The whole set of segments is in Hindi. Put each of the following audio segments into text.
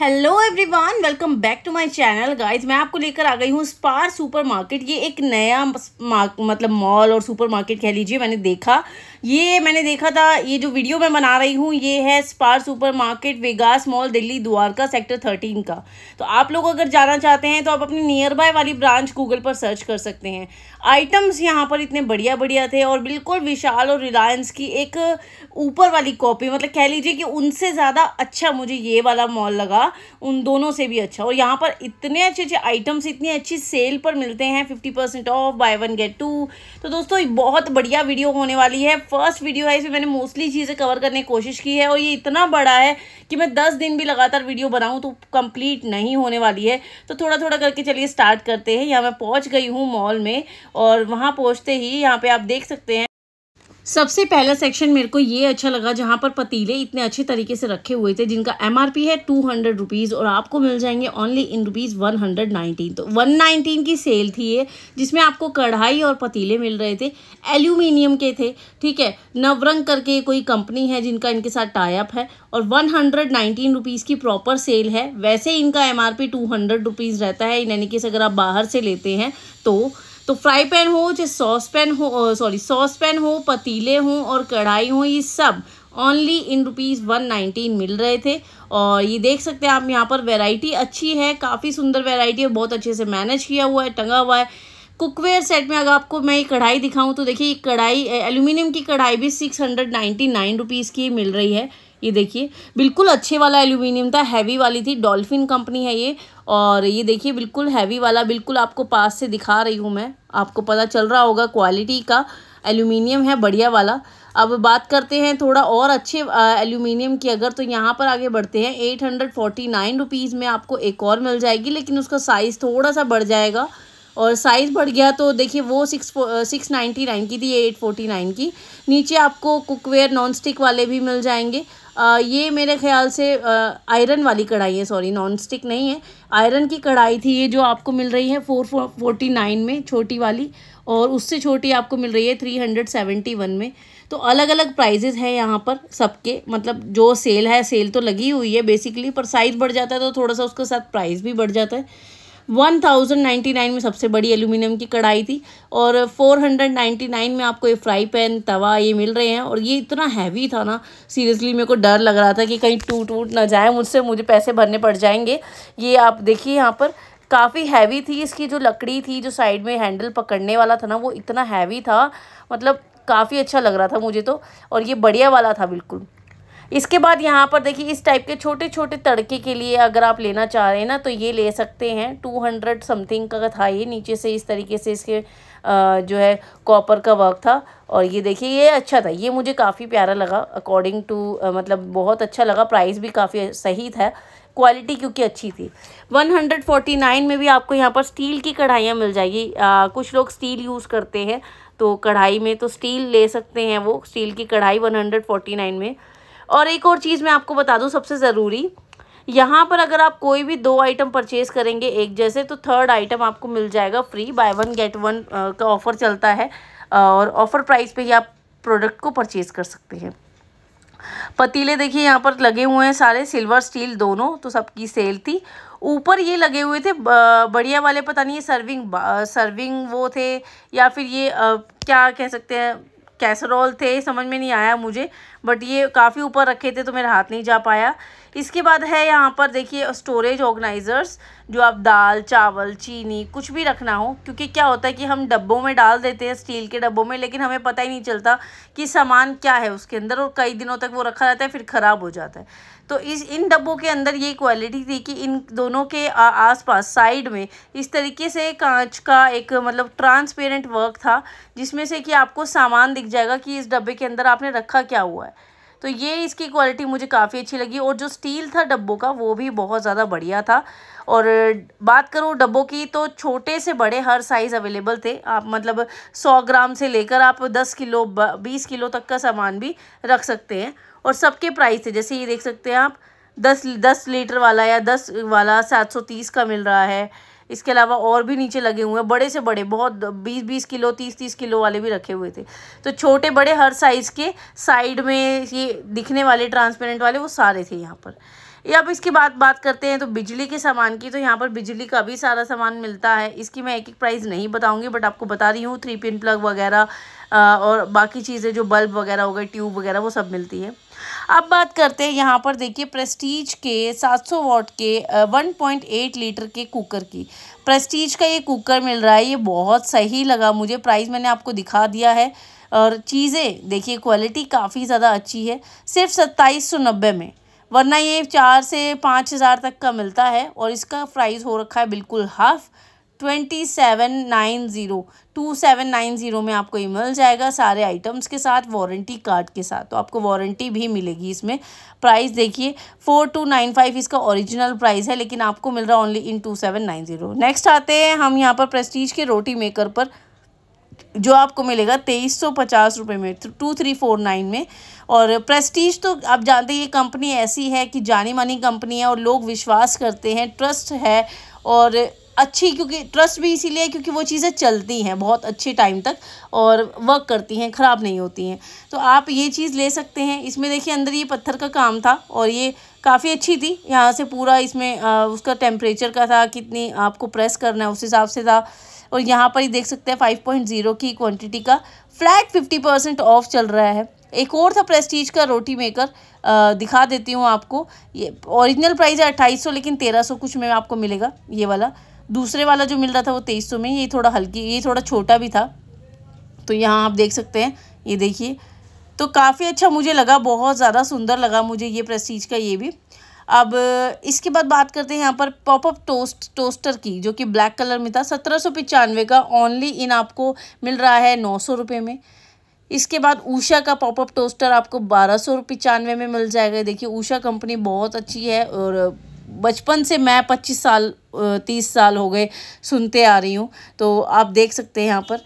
hello everyone welcome back to my channel guys मैं आपको लेकर आ गई हूँ स्पार सुपरमार्केट ये एक नया मतलब मॉल और सुपरमार्केट कह लीजिए मैंने देखा ये मैंने देखा था ये जो वीडियो मैं बना रही हूँ ये है Spar super market Vegas mall Delhi Dwarka sector thirteen का तो आप लोग अगर जाना चाहते हैं तो आप अपनी नियर बाय वाली ब्रांच गूगल पर सर्च कर सकते हैं आइटम्स यहाँ पर इतने बढ़िया बढ़िया थे और बिल्कुल विशाल और रिलायंस की एक ऊपर वाली कॉपी मतलब कह लीजिए कि उनसे ज़्यादा अच्छा मुझे ये वाला मॉल लगा उन दोनों से भी अच्छा और यहाँ पर इतने अच्छे अच्छे आइटम्स इतनी अच्छी सेल पर मिलते हैं fifty percent off buy one get two तो दोस्तों बहुत बढ़िया वीडियो होने वाली है फर्स्ट वीडियो है इसमें मैंने मोस्टली चीज़ें कवर करने की कोशिश की है और ये इतना बड़ा है कि मैं दस दिन भी लगातार वीडियो बनाऊँ तो कंप्लीट नहीं होने वाली है तो थोड़ा थोड़ा करके चलिए स्टार्ट करते हैं यहाँ मैं पहुँच गई हूँ मॉल में और वहाँ पहुँचते ही यहाँ पर आप देख सकते हैं सबसे पहला सेक्शन मेरे को ये अच्छा लगा जहाँ पर पतीले इतने अच्छे तरीके से रखे हुए थे जिनका एम है टू हंड्रेड रुपीज़ और आपको मिल जाएंगे only in rupees one hundred nineteen तो वन नाइनटीन की सेल थी ये जिसमें आपको कढ़ाई और पतीले मिल रहे थे एल्यूमिनियम के थे ठीक है नवरंग करके कोई कंपनी है जिनका इनके साथ टाइप है और वन हंड्रेड नाइनटीन रुपीज़ की प्रॉपर सेल है वैसे इनका M R P two hundred rupees रहता है इन एनी केस अगर आप बाहर से लेते हैं तो तो फ्राई पैन हो चाहे सॉस पैन हो सॉरी सॉस पैन हो पतीले हों और कढ़ाई हो ये सब only in rupees one nineteen मिल रहे थे और ये देख सकते हैं आप यहाँ पर वेराइटी अच्छी है काफ़ी सुंदर वेराइटी है बहुत अच्छे से मैनेज किया हुआ है टंगा हुआ है कुकवेयर सेट में अगर आपको मैं ये कढ़ाई दिखाऊं तो देखिए ये कढ़ाई एल्यूमिनियम की कढ़ाई भी six hundred ninety nine rupees की मिल रही है ये देखिए बिल्कुल अच्छे वाला एल्यूमिनियम था हैवी वाली थी डॉल्फिन कंपनी है ये और ये देखिए बिल्कुल हैवी वाला बिल्कुल आपको पास से दिखा रही हूँ मैं आपको पता चल रहा होगा क्वालिटी का एल्यूमिनियम है बढ़िया वाला अब बात करते हैं थोड़ा और अच्छे एल्यूमिनियम की अगर तो यहाँ पर आगे बढ़ते हैं eight hundred forty nine rupees में आपको एक और मिल जाएगी लेकिन उसका साइज़ थोड़ा सा बढ़ जाएगा और साइज़ बढ़ गया तो देखिए वो सिक्स सिक्स नाइन्टी नाइन की थी एट फोर्टी नाइन की नीचे आपको कुकवेयर नॉन स्टिक वाले भी मिल जाएंगे ये मेरे ख्याल से आयरन वाली कढ़ाई है सॉरी नॉन स्टिक नहीं है आयरन की कढ़ाई थी ये जो आपको मिल रही है फोर फोर्टी नाइन में छोटी वाली और उससे छोटी आपको मिल रही है थ्री हंड्रेड सेवेंटी वन में तो अलग अलग प्राइजेज हैं यहाँ पर सबके मतलब जो सेल है सेल तो लगी हुई है बेसिकली पर साइज़ बढ़ जाता है तो थोड़ा सा उसके साथ प्राइस भी बढ़ जाता है 1099 में सबसे बड़ी एल्यूमिनियम की कढ़ाई थी और 499 में आपको ये फ्राई पैन तवा ये मिल रहे हैं और ये इतना हैवी था ना सीरियसली मेरे को डर लग रहा था कि कहीं टूट वूट ना जाए मुझसे मुझे पैसे भरने पड़ जाएंगे ये आप देखिए यहाँ पर काफ़ी हैवी थी इसकी जो लकड़ी थी जो साइड में हैंडल पकड़ने वाला था ना वो इतना हैवी था मतलब काफ़ी अच्छा लग रहा था मुझे तो और ये बढ़िया वाला था बिल्कुल इसके बाद यहाँ पर देखिए इस टाइप के छोटे छोटे तड़के के लिए अगर आप लेना चाह रहे हैं ना तो ये ले सकते हैं टू हंड्रेड समथिंग का था ये नीचे से इस तरीके से इसके जो है कॉपर का वर्क था और ये देखिए ये अच्छा था ये मुझे काफ़ी प्यारा लगा अकॉर्डिंग टू मतलब बहुत अच्छा लगा प्राइस भी काफ़ी सही था क्वालिटी क्योंकि अच्छी थी 149 में भी आपको यहाँ पर स्टील की कढ़ाइयाँ मिल जाएगी आ, कुछ लोग स्टील यूज़ करते हैं तो कढ़ाई में तो स्टील ले सकते हैं वो स्टील की कढ़ाई 149 में और एक और चीज़ मैं आपको बता दूँ सबसे ज़रूरी यहाँ पर अगर आप कोई भी दो आइटम परचेज़ करेंगे एक जैसे तो थर्ड आइटम आपको मिल जाएगा free buy one get one का ऑफ़र चलता है और ऑफ़र प्राइस पे ही आप प्रोडक्ट को परचेज़ कर सकते हैं पतीले देखिए यहाँ पर लगे हुए हैं सारे सिल्वर स्टील दोनों तो सबकी सेल थी ऊपर ये लगे हुए थे बढ़िया वाले पता नहीं ये सर्विंग सर्विंग वो थे या फिर ये क्या कह सकते हैं कैसरोल थे समझ में नहीं आया मुझे बट ये काफ़ी ऊपर रखे थे तो मेरा हाथ नहीं जा पाया इसके बाद है यहाँ पर देखिए स्टोरेज ऑर्गेनाइज़र्स जो आप दाल चावल चीनी कुछ भी रखना हो क्योंकि क्या होता है कि हम डब्बों में डाल देते हैं स्टील के डब्बों में लेकिन हमें पता ही नहीं चलता कि सामान क्या है उसके अंदर और कई दिनों तक वो रखा रहता है फिर ख़राब हो जाता है तो इस इन डब्बों के अंदर ये क्वालिटी थी कि इन दोनों के आसपास साइड में इस तरीके से कांच का एक मतलब ट्रांसपेरेंट वर्क था जिसमें से कि आपको सामान दिख जाएगा कि इस डब्बे के अंदर आपने रखा क्या हुआ है तो ये इसकी क्वालिटी मुझे काफ़ी अच्छी लगी और जो स्टील था डब्बों का वो भी बहुत ज़्यादा बढ़िया था और बात करूँ डब्बों की तो छोटे से बड़े हर साइज़ अवेलेबल थे आप मतलब सौ ग्राम से लेकर आप दस किलो बीस किलो तक का सामान भी रख सकते हैं और सबके प्राइस थे जैसे ये देख सकते हैं आप दस दस लीटर वाला या दस वाला सात सौ तीस का मिल रहा है इसके अलावा और भी नीचे लगे हुए हैं बड़े से बड़े बहुत बीस बीस किलो तीस तीस किलो वाले भी रखे हुए थे तो छोटे बड़े हर साइज़ के साइड में ये दिखने वाले ट्रांसपेरेंट वाले वो सारे थे यहाँ पर ये अब इसके बाद बात करते हैं तो बिजली के सामान की तो यहाँ पर बिजली का भी सारा सामान मिलता है इसकी मैं एक एक प्राइस नहीं बताऊंगी बट आपको बता रही हूँ थ्री पिन प्लग वगैरह और बाकी चीज़ें जो बल्ब वगैरह हो गए ट्यूब वगैरह वो सब मिलती है अब बात करते हैं यहाँ पर देखिए प्रेस्टीज के 700 वॉट के 1.8 लीटर के कुकर की प्रेस्टीज का ये कुकर मिल रहा है ये बहुत सही लगा मुझे प्राइस मैंने आपको दिखा दिया है और चीज़ें देखिए क्वालिटी काफ़ी ज़्यादा अच्छी है सिर्फ सत्ताईस सौ नब्बे में वरना ये चार से पाँच हज़ार तक का मिलता है और इसका प्राइस हो रखा है बिल्कुल half twenty seven nine zero two seven nine zero में आपको ये मिल जाएगा सारे आइटम्स के साथ वारंटी कार्ड के साथ तो आपको वारंटी भी मिलेगी इसमें प्राइस देखिए फोर टू नाइन फाइव इसका ओरिजिनल प्राइस है लेकिन आपको मिल रहा है only in two seven nine zero next आते हैं हम यहाँ पर प्रेस्टीज के रोटी मेकर पर जो आपको मिलेगा तेईस सौ पचास रुपये में टू थ्री फोर नाइन में और प्रेस्टीज तो आप जानते हैं ये कंपनी ऐसी है कि जानी मानी कंपनी है और लोग विश्वास करते हैं ट्रस्ट है और अच्छी क्योंकि ट्रस्ट भी इसीलिए क्योंकि वो चीज़ें चलती हैं बहुत अच्छे टाइम तक और वर्क करती हैं ख़राब नहीं होती हैं तो आप ये चीज़ ले सकते हैं इसमें देखिए अंदर ये पत्थर का काम था और ये काफ़ी अच्छी थी यहाँ से पूरा इसमें आ, उसका टेम्परेचर का था कितनी आपको प्रेस करना है उस हिसाब से था और यहाँ पर ही देख सकते हैं फाइव पॉइंट ज़ीरो की क्वान्टिटी का फ्लैट फिफ्टी परसेंट ऑफ चल रहा है एक और था प्रेस्टीज का रोटी मेकर आ, दिखा देती हूँ आपको ये ओरिजिनल प्राइस है अट्ठाईस सौ लेकिन तेरह सौ कुछ में आपको मिलेगा ये वाला दूसरे वाला जो मिल रहा था वो तेईस में ये थोड़ा हल्की ये थोड़ा छोटा भी था तो यहाँ आप देख सकते हैं ये देखिए तो काफ़ी अच्छा मुझे लगा बहुत ज़्यादा सुंदर लगा मुझे ये प्रेस्टीज का ये भी अब इसके बाद बात करते हैं यहाँ पर पॉपअप टोस्ट टोस्टर की जो कि ब्लैक कलर में था सत्रह सौ पचानवे का ओनली इन आपको मिल रहा है नौ सौ रुपये में इसके बाद ऊषा का पॉपअप टोस्टर आपको बारह सौ पचानवे में मिल जाएगा देखिए ऊषा कंपनी बहुत अच्छी है और बचपन से मैं पच्चीस साल तीस साल हो गए सुनते आ रही हूँ तो आप देख सकते हैं यहाँ पर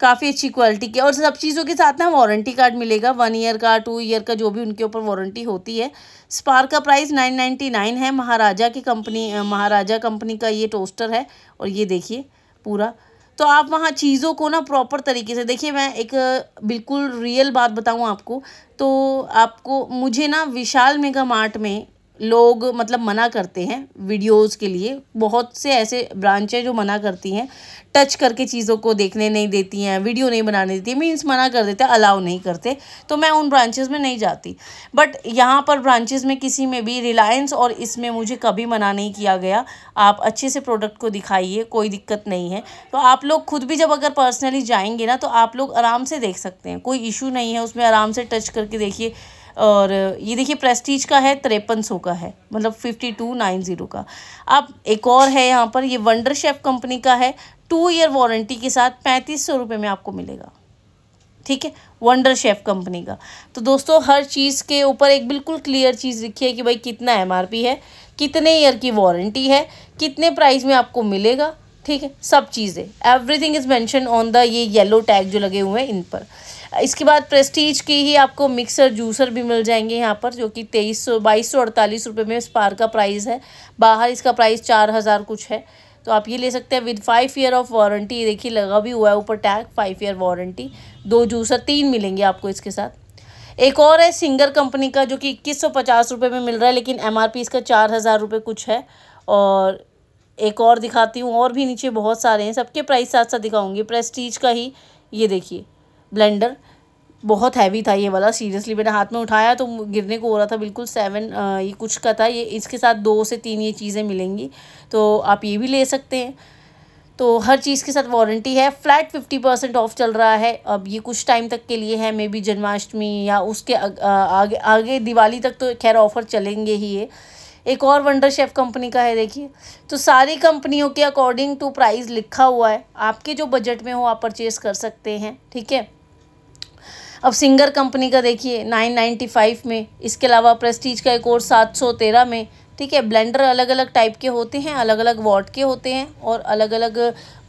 काफ़ी अच्छी क्वालिटी की और सब चीज़ों के साथ ना वारंटी कार्ड मिलेगा वन ईयर का टू ईयर का जो भी उनके ऊपर वारंटी होती है स्पार का प्राइस नाइन नाइन्टी नाइन है महाराजा की कंपनी महाराजा कंपनी का ये टोस्टर है और ये देखिए पूरा तो आप वहाँ चीज़ों को ना प्रॉपर तरीके से देखिए मैं एक बिल्कुल रियल बात बताऊँ आपको तो आपको मुझे ना विशाल मेगा मार्ट में लोग मतलब मना करते हैं वीडियोस के लिए बहुत से ऐसे ब्रांच हैं जो मना करती हैं टच करके चीज़ों को देखने नहीं देती हैं वीडियो नहीं बनाने देती मीन्स मना कर देते हैं अलाउ नहीं करते तो मैं उन ब्रांचेस में नहीं जाती बट यहाँ पर ब्रांचेस में किसी में भी रिलायंस और इसमें मुझे कभी मना नहीं किया गया आप अच्छे से प्रोडक्ट को दिखाइए कोई दिक्कत नहीं है तो आप लोग खुद भी जब अगर पर्सनली जाएंगे ना तो आप लोग आराम से देख सकते हैं कोई इशू नहीं है उसमें आराम से टच करके देखिए और ये देखिए प्रेस्टीज का है तिरपन सौ का है मतलब फिफ्टी टू नाइन ज़ीरो का अब एक और है यहाँ पर ये वंडर शेफ कंपनी का है टू ईयर वारंटी के साथ पैंतीस सौ रुपये में आपको मिलेगा ठीक है वंडर शेफ कंपनी का तो दोस्तों हर चीज़ के ऊपर एक बिल्कुल क्लियर चीज़ लिखी है कि भाई कितना एम है कितने ईयर की वारंटी है कितने प्राइस में आपको मिलेगा ठीक है सब चीज़ें everything is mentioned on the ये येलो टैग जो लगे हुए हैं इन पर इसके बाद प्रेस्टीज की ही आपको मिक्सर जूसर भी मिल जाएंगे यहाँ पर जो कि तेईस सौ बाईस सौ अड़तालीस रुपये में स्पार का प्राइस है बाहर इसका प्राइस चार हज़ार कुछ है तो आप ये ले सकते हैं with five year of warranty देखिए लगा भी हुआ है ऊपर टैग फाइव ईयर वारंटी दो जूसर तीन मिलेंगे आपको इसके साथ एक और है सिंगर कंपनी का जो कि इक्कीस सौ पचास रुपये में मिल रहा है लेकिन एम आर पी इसका चार हज़ार रुपये कुछ है और एक और दिखाती हूँ और भी नीचे बहुत सारे हैं सबके प्राइस साथ साथ दिखाऊंगी प्रेस्टीज का ही ये देखिए ब्लेंडर बहुत हैवी था ये वाला सीरियसली मैंने हाथ में उठाया तो गिरने को हो रहा था बिल्कुल सेवन ये कुछ का था ये इसके साथ दो से तीन ये चीज़ें मिलेंगी तो आप ये भी ले सकते हैं तो हर चीज़ के साथ वारंटी है फ्लैट फिफ्टी परसेंट ऑफ चल रहा है अब ये कुछ टाइम तक के लिए है मे बी जन्माष्टमी या उसके आगे आगे दिवाली तक तो खैर ऑफ़र चलेंगे ही ये एक और वंडर शेफ़ कंपनी का है देखिए तो सारी कंपनियों के अकॉर्डिंग टू प्राइस लिखा हुआ है आपके जो बजट में हो आप परचेज़ कर सकते हैं ठीक है अब सिंगर कंपनी का देखिए नाइन नाइन्टी फाइव में इसके अलावा प्रेस्टीज का एक और तेरह में ठीक है ब्लेंडर अलग अलग टाइप के होते हैं अलग अलग वॉट के होते हैं और अलग अलग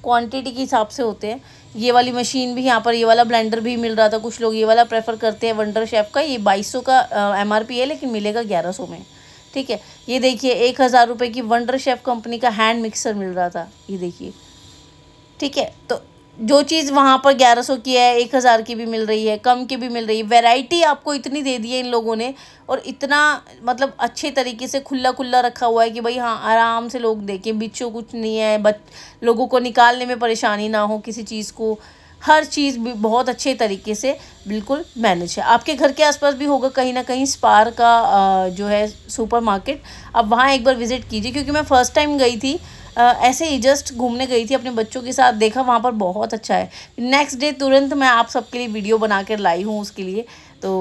क्वांटिटी के हिसाब से होते हैं ये वाली मशीन भी यहाँ पर ये वाला ब्लेंडर भी मिल रहा था कुछ लोग ये वाला प्रेफर करते हैं वंडर शेफ़ का ये बाईस सौ का एम आर पी है लेकिन मिलेगा ग्यारह सौ में ठीक है ये देखिए एक हज़ार रुपये की वंडर शेफ़ कंपनी का हैंड मिक्सर मिल रहा था ये देखिए ठीक है तो जो चीज़ वहाँ पर ग्यारह सौ की है एक हज़ार की भी मिल रही है कम की भी मिल रही है वैरायटी आपको इतनी दे दी है इन लोगों ने और इतना मतलब अच्छे तरीके से खुला खुला रखा हुआ है कि भाई हाँ आराम से लोग देखें बिच्छो कुछ नहीं है बच लोगों को निकालने में परेशानी ना हो किसी चीज़ को हर चीज़ भी बहुत अच्छे तरीके से बिल्कुल मैनेज है आपके घर के आसपास भी होगा कहीं ना कहीं स्पार का जो है सुपरमार्केट आप वहाँ एक बार विज़िट कीजिए क्योंकि मैं फ़र्स्ट टाइम गई थी ऐसे ही जस्ट घूमने गई थी अपने बच्चों के साथ देखा वहाँ पर बहुत अच्छा है नेक्स्ट डे तुरंत मैं आप सबके लिए वीडियो बना कर लाई हूँ उसके लिए तो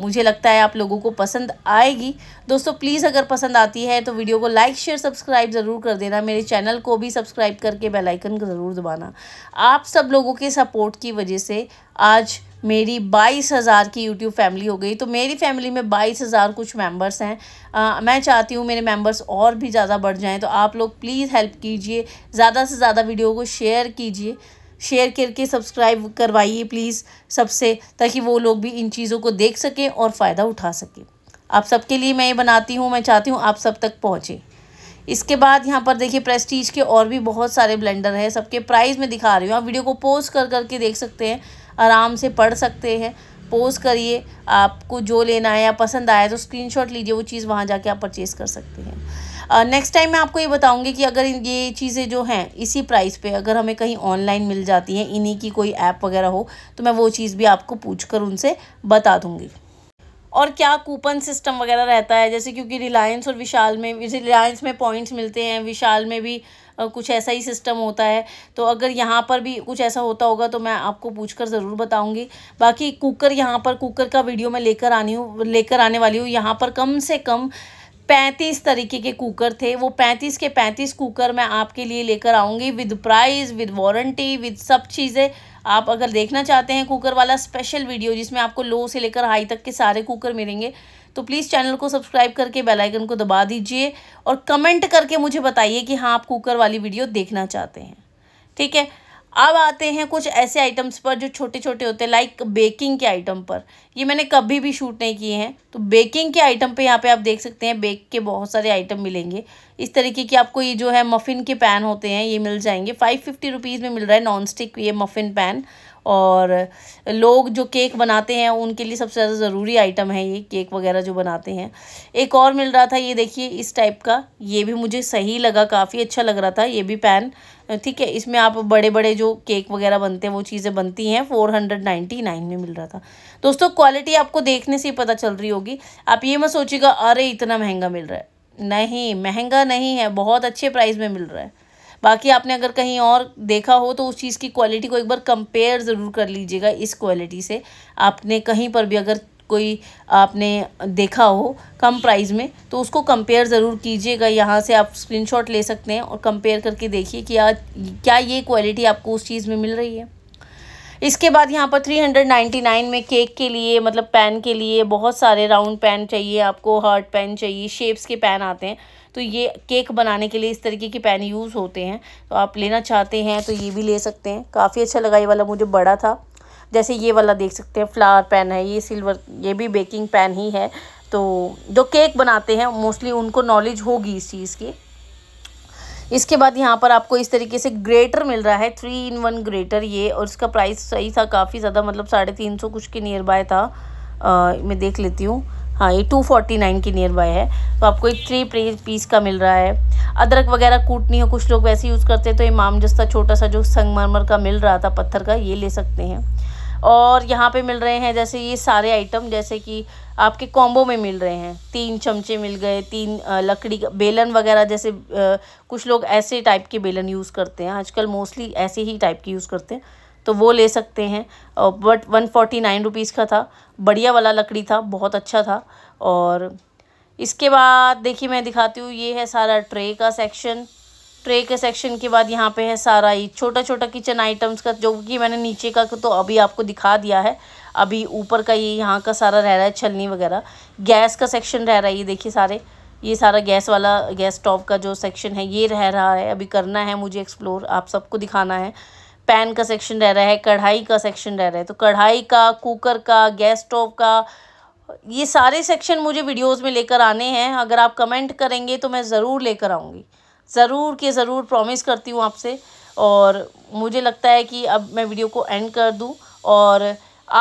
मुझे लगता है आप लोगों को पसंद आएगी दोस्तों प्लीज़ अगर पसंद आती है तो वीडियो को लाइक शेयर सब्सक्राइब ज़रूर कर देना मेरे चैनल को भी सब्सक्राइब करके बेलाइकन को ज़रूर दबाना आप सब लोगों के सपोर्ट की वजह से आज मेरी बाईस हज़ार की यूट्यूब फैमिली हो गई तो मेरी फैमिली में बाईस हज़ार कुछ मेंबर्स हैं आ, मैं चाहती हूँ मेरे मेंबर्स और भी ज़्यादा बढ़ जाएं तो आप लोग प्लीज़ हेल्प कीजिए ज़्यादा से ज़्यादा वीडियो को शेयर कीजिए शेयर करके सब्सक्राइब करवाइए प्लीज़ सबसे ताकि वो लोग भी इन चीज़ों को देख सकें और फ़ायदा उठा सकें आप सबके लिए मैं ये बनाती हूँ मैं चाहती हूँ आप सब तक पहुँचे इसके बाद यहाँ पर देखिए प्रेस्टीज के और भी बहुत सारे ब्लेंडर हैं सबके प्राइस में दिखा रही हूँ आप वीडियो को पोस्ट कर करके देख सकते हैं आराम से पढ़ सकते हैं पोज करिए आपको जो लेना है या पसंद आया तो स्क्रीनशॉट लीजिए वो चीज़ वहाँ जाके आप परचेज़ कर सकते हैं नेक्स्ट टाइम मैं आपको ये बताऊंगी कि अगर ये चीज़ें जो हैं इसी प्राइस पे अगर हमें कहीं ऑनलाइन मिल जाती हैं इन्हीं की कोई ऐप वगैरह हो तो मैं वो चीज़ भी आपको पूछ कर उनसे बता दूँगी और क्या कूपन सिस्टम वगैरह रहता है जैसे क्योंकि रिलायंस और विशाल में रिलायंस में पॉइंट्स मिलते हैं विशाल में भी कुछ ऐसा ही सिस्टम होता है तो अगर यहाँ पर भी कुछ ऐसा होता होगा तो मैं आपको पूछ कर ज़रूर बताऊँगी बाकी कुकर यहाँ पर कुकर का वीडियो मैं लेकर आनी हूँ लेकर आने वाली हूँ यहाँ पर कम से कम पैंतीस तरीके के कुकर थे वो पैंतीस के पैंतीस कुकर मैं आपके लिए लेकर आऊँगी with price with warranty with सब चीज़ें आप अगर देखना चाहते हैं कुकर वाला स्पेशल वीडियो जिसमें आपको लो से लेकर हाई तक के सारे कुकर मिलेंगे तो प्लीज़ चैनल को सब्सक्राइब करके बेल आइकन को दबा दीजिए और कमेंट करके मुझे बताइए कि हाँ आप कुकर वाली वीडियो देखना चाहते हैं ठीक है अब आते हैं कुछ ऐसे आइटम्स पर जो छोटे छोटे होते हैं लाइक बेकिंग के आइटम पर ये मैंने कभी भी शूट नहीं किए हैं तो बेकिंग के आइटम पे यहाँ पे आप देख सकते हैं बेक के बहुत सारे आइटम मिलेंगे इस तरीके की आपको ये जो है मफ़िन के पैन होते हैं ये मिल जाएंगे फाइव फिफ्टी रुपीज़ में मिल रहा है नॉन स्टिक ये मफ़िन पैन और लोग जो केक बनाते हैं उनके लिए सबसे ज़्यादा ज़रूरी आइटम है ये केक वगैरह जो बनाते हैं एक और मिल रहा था ये देखिए इस टाइप का ये भी मुझे सही लगा काफ़ी अच्छा लग रहा था ये भी पैन ठीक है इसमें आप बड़े बड़े जो केक वगैरह बनते हैं वो चीज़ें बनती हैं फोर हंड्रेड नाइन्टी नाइन में मिल रहा था दोस्तों क्वालिटी आपको देखने से ही पता चल रही होगी आप ये मत सोचिएगा अरे इतना महंगा मिल रहा है नहीं महंगा नहीं है बहुत अच्छे प्राइस में मिल रहा है बाकी आपने अगर कहीं और देखा हो तो उस चीज़ की क्वालिटी को एक बार कंपेयर ज़रूर कर लीजिएगा इस क्वालिटी से आपने कहीं पर भी अगर कोई आपने देखा हो कम प्राइस में तो उसको कंपेयर ज़रूर कीजिएगा यहाँ से आप स्क्रीनशॉट ले सकते हैं और कंपेयर करके देखिए कि आज क्या ये क्वालिटी आपको उस चीज़ में मिल रही है इसके बाद यहाँ पर थ्री हंड्रेड नाइन्टी नाइन में केक के लिए मतलब पैन के लिए बहुत सारे राउंड पैन चाहिए आपको हार्ट पैन चाहिए शेप्स के पैन आते हैं तो ये केक बनाने के लिए इस तरीके के पैन यूज़ होते हैं तो आप लेना चाहते हैं तो ये भी ले सकते हैं काफ़ी अच्छा लगा ये वाला मुझे बड़ा था जैसे ये वाला देख सकते हैं फ्लावर पैन है ये सिल्वर ये भी बेकिंग पैन ही है तो जो केक बनाते हैं मोस्टली उनको नॉलेज होगी इस चीज़ की इसके बाद यहाँ पर आपको इस तरीके से ग्रेटर मिल रहा है थ्री इन वन ग्रेटर ये और इसका प्राइस सही था काफ़ी ज़्यादा मतलब साढ़े तीन सौ कुछ के नियर बाय था आ, मैं देख लेती हूँ हाँ ये टू फोर्टी नाइन की नियर बाय है तो आपको एक थ्री पीस का मिल रहा है अदरक वगैरह कूटनी हो कुछ लोग वैसे यूज़ करते हैं तो ये जस्ता छोटा सा जो संगमरमर का मिल रहा था पत्थर का ये ले सकते हैं और यहाँ पे मिल रहे हैं जैसे ये सारे आइटम जैसे कि आपके कॉम्बो में मिल रहे हैं तीन चमचे मिल गए तीन लकड़ी का बेलन वगैरह जैसे कुछ लोग ऐसे टाइप के बेलन यूज़ करते हैं आजकल मोस्टली ऐसे ही टाइप के यूज़ करते हैं तो वो ले सकते हैं but one forty nine rupees का था बढ़िया वाला लकड़ी था बहुत अच्छा था और इसके बाद देखिए मैं दिखाती हूँ ये है सारा ट्रे का सेक्शन ट्रे के सेक्शन के बाद यहाँ पे है सारा ये छोटा छोटा किचन आइटम्स का जो कि मैंने नीचे का तो अभी आपको दिखा दिया है अभी ऊपर का ये यहाँ का सारा रह रहा है छलनी वगैरह गैस का सेक्शन रह रहा है ये देखिए सारे ये सारा गैस वाला गैस स्टॉप का जो सेक्शन है ये रह रहा है अभी करना है मुझे एक्सप्लोर आप सबको दिखाना है पैन का सेक्शन रह रहा है कढ़ाई का सेक्शन रह रहा है तो कढ़ाई का कुकर का गैस स्टोव का ये सारे सेक्शन मुझे वीडियोस में लेकर आने हैं अगर आप कमेंट करेंगे तो मैं ज़रूर लेकर आऊँगी ज़रूर के ज़रूर प्रॉमिस करती हूँ आपसे और मुझे लगता है कि अब मैं वीडियो को एंड कर दूँ और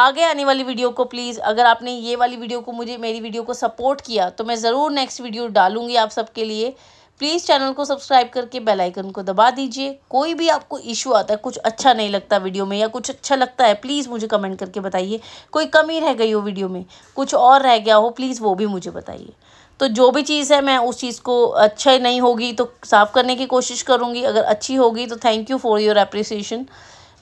आगे आने वाली वीडियो को प्लीज़ अगर आपने ये वाली वीडियो को मुझे मेरी वीडियो को सपोर्ट किया तो मैं ज़रूर नेक्स्ट वीडियो डालूँगी आप सबके लिए प्लीज़ चैनल को सब्सक्राइब करके बेल आइकन को दबा दीजिए कोई भी आपको इशू आता है कुछ अच्छा नहीं लगता वीडियो में या कुछ अच्छा लगता है प्लीज़ मुझे कमेंट करके बताइए कोई कमी रह गई हो वीडियो में कुछ और रह गया हो प्लीज़ वो भी मुझे बताइए तो जो भी चीज़ है मैं उस चीज़ को अच्छा नहीं होगी तो साफ़ करने की कोशिश करूँगी अगर अच्छी होगी तो thank you for your appreciation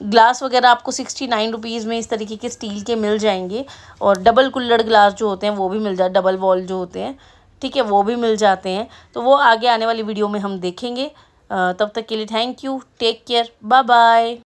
glass वगैरह आपको सिक्सटी नाइन रुपीज़ में इस तरीके के स्टील के मिल जाएंगे और डबल कुल्लड़ ग्लास जो होते हैं वो भी मिल जाए डबल वॉल जो होते हैं ठीक है वो भी मिल जाते हैं तो वो आगे आने वाली वीडियो में हम देखेंगे तब तक के लिए thank you take care bye bye